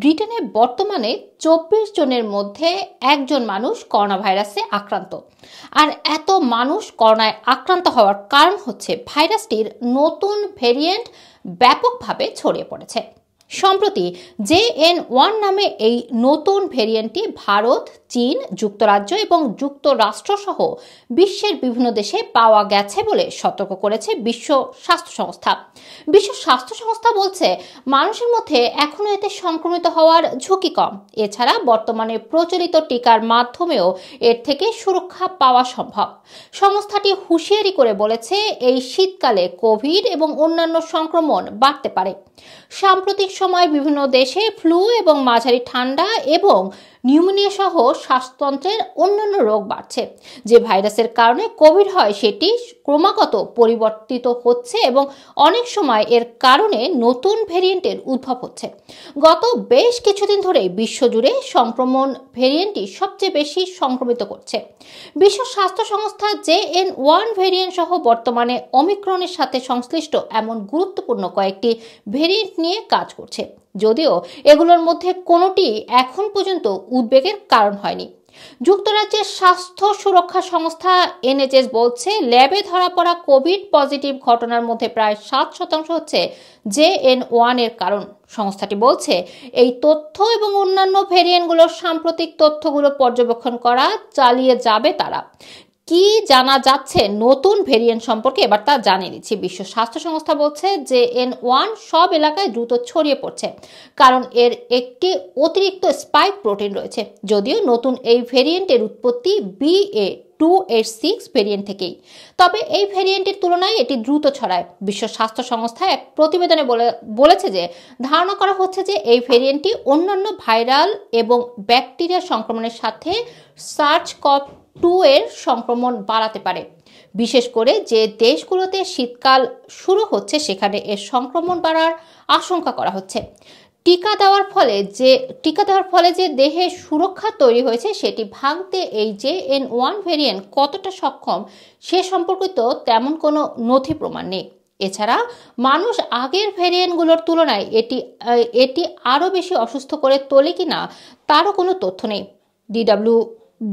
ব্রিটেনে বর্তমানে চব্বিশ জনের মধ্যে একজন মানুষ করোনা ভাইরাসে আক্রান্ত আর এত মানুষ করোনায় আক্রান্ত হওয়ার কারণ হচ্ছে ভাইরাসটির নতুন ভেরিয়েন্ট ব্যাপকভাবে ছড়িয়ে পড়েছে সম্প্রতি জে এন ওয়ান নামে এই নতুন ভেরিয়েন্টটি ভারত চীন যুক্তরাজ্য এবং যুক্তরাষ্ট্রসহ বিশ্বের বিভিন্ন দেশে পাওয়া গেছে বলে সতর্ক করেছে বিশ্ব স্বাস্থ্য সংস্থা বিশ্ব স্বাস্থ্য সংস্থা বলছে মানুষের মধ্যে এখনও এতে সংক্রমিত হওয়ার ঝুঁকি কম এছাড়া বর্তমানে প্রচলিত টিকার মাধ্যমেও এর থেকে সুরক্ষা পাওয়া সম্ভব সংস্থাটি হুঁশিয়ারি করে বলেছে এই শীতকালে কোভিড এবং অন্যান্য সংক্রমণ বাড়তে পারে সাম্প্রতিক সময় বিভিন্ন দেশে ফ্লু এবং মাঝারি ঠান্ডা এবং নিউমোনিয়া সহ শ্বাসতন্ত্রের অন্যান্য রোগ বাড়ছে যে ভাইরাসের কারণে কোভিড হয় সেটি ক্রমাগত পরিবর্তিত হচ্ছে এবং অনেক সময় এর কারণে নতুন ভেরিয়েন্টের উদ্ভব হচ্ছে গত বেশ কিছুদিন ধরে বিশ্বজুড়ে সংক্রমণ ভেরিয়েন্টটি সবচেয়ে বেশি সংক্রমিত করছে বিশ্ব স্বাস্থ্য সংস্থা জে এন ওয়ান ভেরিয়েন্ট সহ বর্তমানে অমিক্রণের সাথে সংশ্লিষ্ট এমন গুরুত্বপূর্ণ কয়েকটি ভেরিয়েন্ট নিয়ে কাজ করছে যদিও এগুলোর মধ্যে কোনোটি এখন পর্যন্ত উদ্বেগের কারণ হয়নি যুক্তরাজ্যের স্বাস্থ্য সুরক্ষা সংস্থা এনএচএস বলছে ল্যাবে ধরা পড়া কোভিড পজিটিভ ঘটনার মধ্যে প্রায় সাত শতাংশ হচ্ছে জে এন ওয়ান এর কারণ সংস্থাটি বলছে এই তথ্য এবং অন্যান্য ভেরিয়েন্টগুলোর সাম্প্রতিক তথ্যগুলো পর্যবেক্ষণ করা চালিয়ে যাবে তারা কি জানা যাচ্ছে নতুন ভেরিয়েন্ট সম্পর্কে এবার তা জানিয়ে দিচ্ছি বিশ্ব স্বাস্থ্য সংস্থা বলছে যে এন ওয়ান সব এলাকায় দ্রুত ছড়িয়ে পড়ছে কারণ এর একটি অতিরিক্ত স্পাইক প্রোটিন রয়েছে যদিও নতুন এই ভেরিয়েন্টের উৎপত্তি B A two eight six variant থেকেই তবে এই ভেরিয়েন্টের তুলনায় এটি দ্রুত ছড়ায় বিশ্ব স্বাস্থ্য সংস্থা এক প্রতিবেদনে বলেছে যে ধারণা করা হচ্ছে যে এই ভেরিয়েন্টটি অন্যান্য ভাইরাল এবং ব্যাকটেরিয়া সংক্রমণের সাথে সার্চ কপ টু এর সংক্রমণ বাড়াতে পারে বিশেষ করে যে দেশগুলোতে শীতকাল শুরু হচ্ছে সেখানে এর সংক্রমণ বাড়ার আশঙ্কা করা হচ্ছে টিকা দেওয়ার ফলে যে টিকা দেওয়ার ফলে যে দেহে সুরক্ষা তৈরি হয়েছে সেটি ভাঙতে এই যে এন ওয়ান ভেরিয়েন্ট কতটা সক্ষম সে সম্পর্কিত তেমন কোনো নথি প্রমাণ নেই এছাড়া মানুষ আগের ভেরিয়েন্টগুলোর তুলনায় এটি এটি আরও বেশি অসুস্থ করে তোলে কি না তারও কোনো তথ্য নেই ডিডাব্লিউ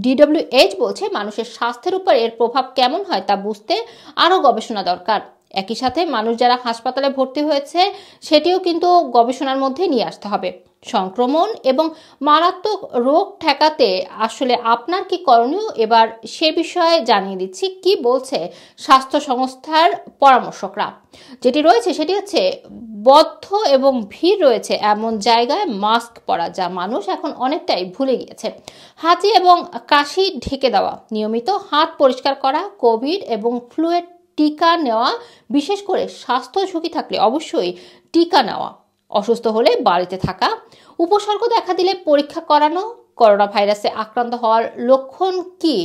ডিডব্লিউএইচ বলছে মানুষের স্বাস্থ্যের উপর এর প্রভাব কেমন হয় তা বুঝতে আরও গবেষণা দরকার একই সাথে মানুষ যারা হাসপাতালে ভর্তি হয়েছে সেটিও কিন্তু গবেষণার মধ্যে নিয়ে আসতে হবে সংক্রমণ এবং মারাত্মক রোগ ঠেকাতে আসলে আপনার কি করণীয় এবার সে বিষয়ে জানিয়ে দিচ্ছি কি বলছে স্বাস্থ্য সংস্থার পরামর্শকরা যেটি রয়েছে সেটি হচ্ছে বদ্ধ এবং ভিড় রয়েছে এমন জায়গায় মাস্ক পরা যা মানুষ এখন অনেকটাই ভুলে গিয়েছে হাঁচি এবং কাশি ঢেকে দেওয়া নিয়মিত হাত পরিষ্কার করা কোভিড এবং ফ্লুয়ের টিকা নেওয়া বিশেষ করে স্বাস্থ্য ঝুঁকি থাকলে অবশ্যই টিকা নেওয়া অসুস্থ হলে বাড়িতে থাকা উপসর্গ দেখা দিলে পরীক্ষা করানো করোনা ভাইরাসে আক্রান্ত হওয়ার লক্ষণ কি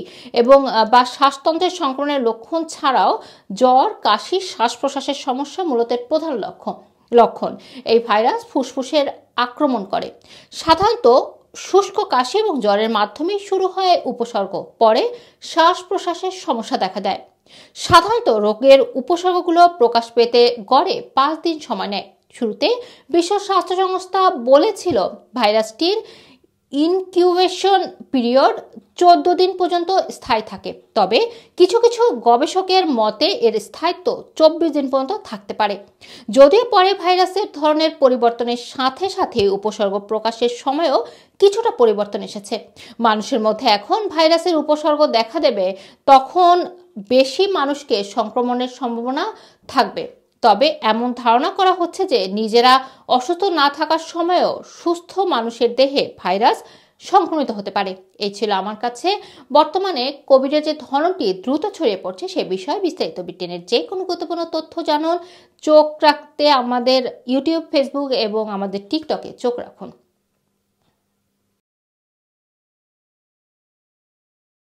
এবং বা শ্বাসতন্ত্রের সংক্রমণের লক্ষণ ছাড়াও জ্বর কাশি শ্বাস প্রশ্বাসের সমস্যা মূলত প্রধান লক্ষণ লক্ষণ এই ভাইরাস ফুসফুসের আক্রমণ করে সাধারণত শুষ্ক কাশি এবং জ্বরের মাধ্যমে শুরু হয় উপসর্গ পরে শ্বাস প্রশ্বাসের সমস্যা দেখা দেয় সাধারণত রোগের উপসর্গগুলো প্রকাশ পেতে গড়ে পাঁচ দিন সময় নেয় শুরুতে বিশ্ব স্বাস্থ্য সংস্থা বলেছিল ভাইরাসটির ইনকিউবেশন পিরিয়ড চোদ্দ দিন পর্যন্ত স্থায়ী থাকে তবে কিছু কিছু গবেষকের মতে এর স্থায়িত্ব চব্বিশ দিন পর্যন্ত থাকতে পারে যদিও পরে ভাইরাসের ধরনের পরিবর্তনের সাথে সাথে উপসর্গ প্রকাশের সময়ও কিছুটা পরিবর্তন এসেছে মানুষের মধ্যে এখন ভাইরাসের উপসর্গ দেখা দেবে তখন বেশি মানুষকে সংক্রমণের সম্ভাবনা থাকবে তবে এমন ধারণা করা হচ্ছে যে নিজেরা অসুস্থ না থাকার সময়েও সুস্থ মানুষের দেহে ভাইরাস সংক্রমিত হতে পারে এই ছিল আমার কাছে বর্তমানে কোভিডের যে ধরনটি দ্রুত ছড়িয়ে পড়ছে সে বিষয়ে বিস্তারিত ব্রিটেনের যে কোনো গুরুত্বপূর্ণ তথ্য জানুন চোখ রাখতে আমাদের ইউটিউব ফেসবুক এবং আমাদের টিকটকে চোখ রাখুন